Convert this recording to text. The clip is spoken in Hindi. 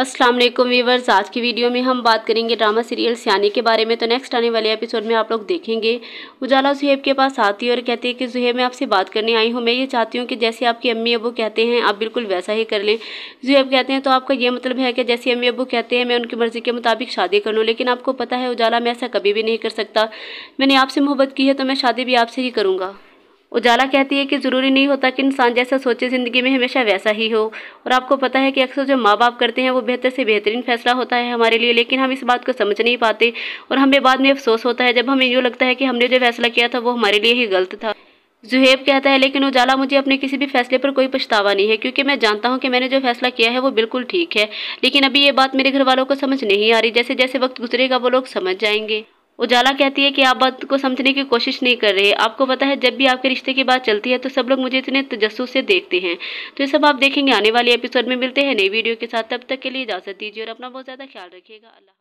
असलम वीवर्स आज की वीडियो में हम बात करेंगे ड्रामा सीरियल सियानी के बारे में तो नेक्स्ट आने वाले एपिसोड में आप लोग देखेंगे उजाला सुहेब के पास आती है और कहती है कि जुहेब मैं आपसे बात करने आई हूँ मैं ये चाहती हूँ कि जैसे आपकी अम्मी अबू कहते हैं आप बिल्कुल वैसा ही कर लें जुहेब कहते हैं तो आपका ये मतलब है कि जैसे अम्मी अबू कहते हैं मैं उनकी मर्ज़ी के मुताबिक शादी कर लूँ लेकिन आपको पता है उजाला मैं ऐसा कभी भी नहीं कर सकता मैंने आपसे मोहब्बत की है तो मैं शादी भी आपसे ही करूँगा उजाला कहती है कि ज़रूरी नहीं होता कि इंसान जैसा सोचे ज़िंदगी में हमेशा वैसा ही हो और आपको पता है कि अक्सर जो माँ बाप करते हैं वो बेहतर से बेहतरीन फैसला होता है हमारे लिए लेकिन हम इस बात को समझ नहीं पाते और हमें बाद में अफसोस होता है जब हमें यूँ लगता है कि हमने जो फैसला किया था वो हमारे लिए ही गलत था जुहेब कहता है लेकिन उजाला मुझे अपने किसी भी फैसले पर कोई पछतावा नहीं है क्योंकि मैं जानता हूँ कि मैंने जो फैसला किया है वो बिल्कुल ठीक है लेकिन अभी ये बात मेरे घर वालों को समझ नहीं आ रही जैसे जैसे वक्त गुजरेगा वो लोग समझ जाएंगे उजाला कहती है कि आप बात को समझने की कोशिश नहीं कर रहे आपको पता है जब भी आपके रिश्ते की बात चलती है तो सब लोग मुझे इतने तजस्सुस से देखते हैं तो ये सब आप देखेंगे आने वाले एपिसोड में मिलते हैं नई वीडियो के साथ तब तक के लिए इजाज़त दीजिए और अपना बहुत ज़्यादा ख्याल रखिएगा अल्लाह